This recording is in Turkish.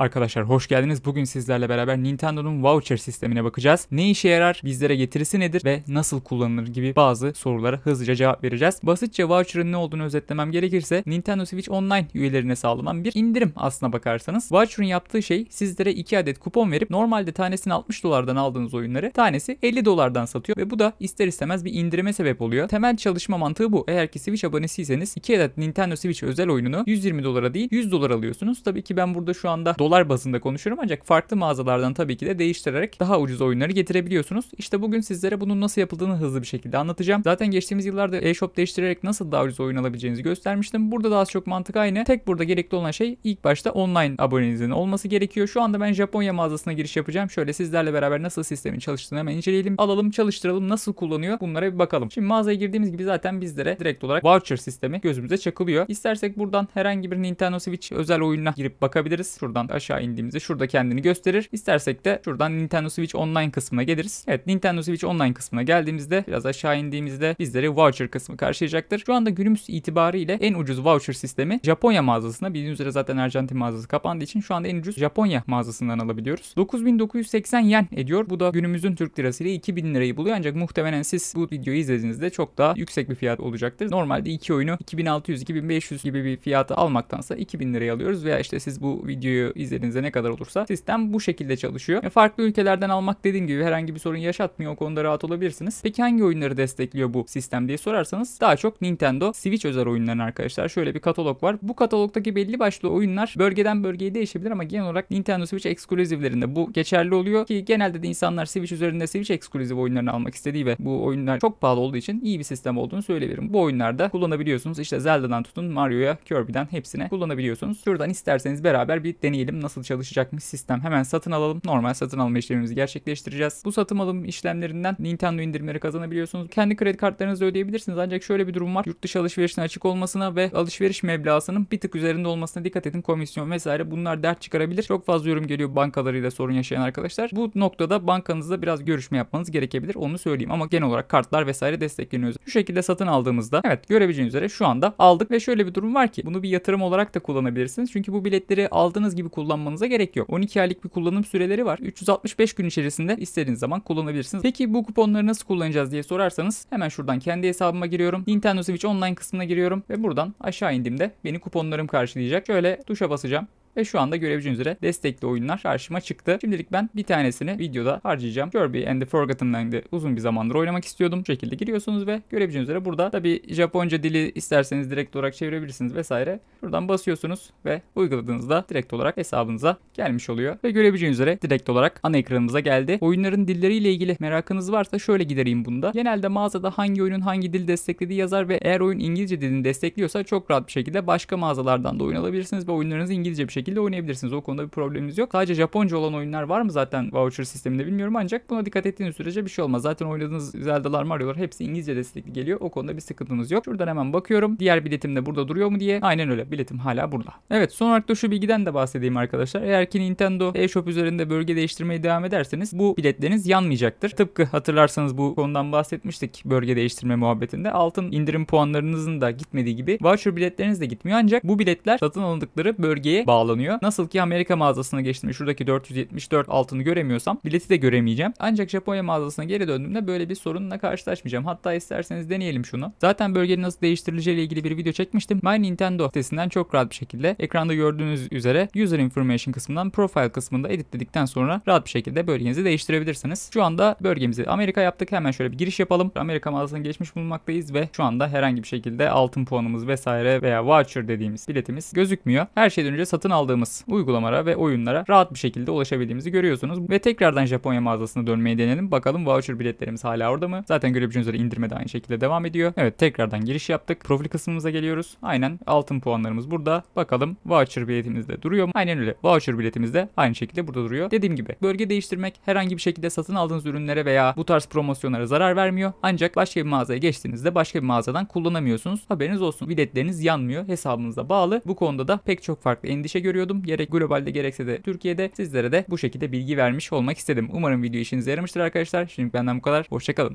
Arkadaşlar hoş geldiniz. Bugün sizlerle beraber Nintendo'nun voucher sistemine bakacağız. Ne işe yarar, bizlere getirisi nedir ve nasıl kullanılır gibi bazı sorulara hızlıca cevap vereceğiz. Basitçe voucher'ın ne olduğunu özetlemem gerekirse Nintendo Switch Online üyelerine sağlanan bir indirim aslına bakarsanız. Voucher'ın yaptığı şey sizlere 2 adet kupon verip normalde tanesini 60 dolardan aldığınız oyunları tanesi 50 dolardan satıyor ve bu da ister istemez bir indirime sebep oluyor. Temel çalışma mantığı bu. Eğer ki Switch abonesiyseniz 2 adet Nintendo Switch özel oyununu 120 dolara değil 100 dolar alıyorsunuz. Tabii ki ben burada şu anda dolar dolar bazında konuşuyorum ancak farklı mağazalardan tabii ki de değiştirerek daha ucuz oyunları getirebiliyorsunuz. İşte bugün sizlere bunun nasıl yapıldığını hızlı bir şekilde anlatacağım. Zaten geçtiğimiz yıllarda e-shop değiştirerek nasıl daha ucuz oyun alabileceğinizi göstermiştim. Burada da az çok mantık aynı. Tek burada gerekli olan şey ilk başta online abonenizin olması gerekiyor. Şu anda ben Japonya mağazasına giriş yapacağım. Şöyle sizlerle beraber nasıl sistemin çalıştığını hemen inceleyelim. Alalım, çalıştıralım, nasıl kullanıyor bunlara bir bakalım. Şimdi mağazaya girdiğimiz gibi zaten bizlere direkt olarak voucher sistemi gözümüze çakılıyor. İstersek buradan herhangi bir Nintendo Switch özel oyununa girip bakabiliriz. Şuradan aşağı indiğimizde şurada kendini gösterir. İstersek de şuradan Nintendo Switch Online kısmına geliriz. Evet Nintendo Switch Online kısmına geldiğimizde biraz aşağı indiğimizde bizleri voucher kısmı karşılayacaktır. Şu anda günümüz itibariyle en ucuz voucher sistemi Japonya mağazasına bildiğiniz üzere zaten Arjantin mağazası kapandığı için şu anda en ucuz Japonya mağazasından alabiliyoruz. 9980 yen ediyor. Bu da günümüzün Türk lirası ile 2000 lirayı buluyor. Ancak muhtemelen siz bu videoyu izlediğinizde çok daha yüksek bir fiyat olacaktır. Normalde iki oyunu 2600-2500 gibi bir fiyata almaktansa 2000 liraya alıyoruz veya işte siz bu videoyu izlediğinizde ne kadar olursa sistem bu şekilde çalışıyor. E, farklı ülkelerden almak dediğim gibi herhangi bir sorun yaşatmıyor. O konuda rahat olabilirsiniz. Peki hangi oyunları destekliyor bu sistem diye sorarsanız daha çok Nintendo Switch özel oyunların arkadaşlar. Şöyle bir katalog var. Bu katalogdaki belli başlı oyunlar bölgeden bölgeye değişebilir ama genel olarak Nintendo Switch ekskluzivlerinde bu geçerli oluyor ki genelde de insanlar Switch üzerinde Switch ekskluziv oyunlarını almak istediği ve bu oyunlar çok pahalı olduğu için iyi bir sistem olduğunu söyleyebilirim. Bu oyunlarda kullanabiliyorsunuz. İşte Zelda'dan tutun Mario'ya, Kirby'den hepsine kullanabiliyorsunuz. Şuradan isterseniz beraber bir deneyelim öğrenelim nasıl çalışacakmış sistem. Hemen satın alalım. Normal satın alma işlemimizi gerçekleştireceğiz. Bu satın alım işlemlerinden Nintendo indirimleri kazanabiliyorsunuz. Kendi kredi kartlarınızla ödeyebilirsiniz. Ancak şöyle bir durum var. Yurt dışı alışverişine açık olmasına ve alışveriş meblağısının bir tık üzerinde olmasına dikkat edin. Komisyon vesaire bunlar dert çıkarabilir. Çok fazla yorum geliyor bankalarıyla sorun yaşayan arkadaşlar. Bu noktada bankanızla biraz görüşme yapmanız gerekebilir. Onu söyleyeyim ama genel olarak kartlar vesaire destekleniyor. Şu şekilde satın aldığımızda evet görebileceğiniz üzere şu anda aldık ve şöyle bir durum var ki bunu bir yatırım olarak da kullanabilirsiniz. Çünkü bu biletleri aldığınız gibi kullanmanıza gerek yok. 12 aylık bir kullanım süreleri var. 365 gün içerisinde istediğiniz zaman kullanabilirsiniz. Peki bu kuponları nasıl kullanacağız diye sorarsanız hemen şuradan kendi hesabıma giriyorum. Nintendo Switch Online kısmına giriyorum ve buradan aşağı indiğimde beni kuponlarım karşılayacak. Şöyle tuşa basacağım. Ve şu anda görebileceğiniz üzere destekli oyunlar karşıma çıktı. Şimdilik ben bir tanesini videoda harcayacağım. Kirby and the Forgotten Land'i uzun bir zamandır oynamak istiyordum. Bu şekilde giriyorsunuz ve görebileceğiniz üzere burada tabi Japonca dili isterseniz direkt olarak çevirebilirsiniz vesaire. Buradan basıyorsunuz ve uyguladığınızda direkt olarak hesabınıza gelmiş oluyor. Ve görebileceğiniz üzere direkt olarak ana ekranımıza geldi. Oyunların dilleriyle ilgili merakınız varsa şöyle gidereyim bunda. Genelde mağazada hangi oyunun hangi dil desteklediği yazar ve eğer oyun İngilizce dilini destekliyorsa çok rahat bir şekilde başka mağazalardan da oyun alabilirsiniz ve oyunlarınızı İngilizce bir şekilde şekilde oynayabilirsiniz. O konuda bir problemimiz yok. Sadece Japonca olan oyunlar var mı zaten voucher sisteminde bilmiyorum ancak buna dikkat ettiğiniz sürece bir şey olmaz. Zaten oynadığınız Zelda'lar Mario'lar hepsi İngilizce destekli geliyor. O konuda bir sıkıntınız yok. Şuradan hemen bakıyorum. Diğer biletim de burada duruyor mu diye. Aynen öyle. Biletim hala burada. Evet son olarak da şu bilgiden de bahsedeyim arkadaşlar. Eğer ki Nintendo eShop üzerinde bölge değiştirmeye devam ederseniz bu biletleriniz yanmayacaktır. Tıpkı hatırlarsanız bu konudan bahsetmiştik bölge değiştirme muhabbetinde. Altın indirim puanlarınızın da gitmediği gibi voucher biletleriniz de gitmiyor ancak bu biletler satın alındıkları bölgeye bağlı bağlanıyor. Nasıl ki Amerika mağazasına geçtim. ve Şuradaki 474 altını göremiyorsam bileti de göremeyeceğim. Ancak Japonya mağazasına geri döndüğümde böyle bir sorunla karşılaşmayacağım. Hatta isterseniz deneyelim şunu. Zaten bölgenin nasıl değiştirileceğiyle ilgili bir video çekmiştim. My Nintendo sitesinden çok rahat bir şekilde ekranda gördüğünüz üzere User Information kısmından Profile kısmında editledikten sonra rahat bir şekilde bölgenizi değiştirebilirsiniz. Şu anda bölgemizi Amerika yaptık. Hemen şöyle bir giriş yapalım. Amerika mağazasına geçmiş bulunmaktayız ve şu anda herhangi bir şekilde altın puanımız vesaire veya voucher dediğimiz biletimiz gözükmüyor. Her şeyden önce satın al aldığımız uygulamalara ve oyunlara rahat bir şekilde ulaşabildiğimizi görüyorsunuz. Ve tekrardan Japonya mağazasına dönmeye denelim. Bakalım voucher biletlerimiz hala orada mı? Zaten görebileceğiniz üzere indirme de aynı şekilde devam ediyor. Evet tekrardan giriş yaptık. Profil kısmımıza geliyoruz. Aynen altın puanlarımız burada. Bakalım voucher biletimiz de duruyor mu? Aynen öyle. Voucher biletimiz de aynı şekilde burada duruyor. Dediğim gibi bölge değiştirmek herhangi bir şekilde satın aldığınız ürünlere veya bu tarz promosyonlara zarar vermiyor. Ancak başka bir mağazaya geçtiğinizde başka bir mağazadan kullanamıyorsunuz. Haberiniz olsun. Biletleriniz yanmıyor. Hesabınıza bağlı. Bu konuda da pek çok farklı endişe görüyordum. Gerek globalde gerekse de Türkiye'de sizlere de bu şekilde bilgi vermiş olmak istedim. Umarım video işinize yaramıştır arkadaşlar. Şimdi benden bu kadar. Hoşçakalın.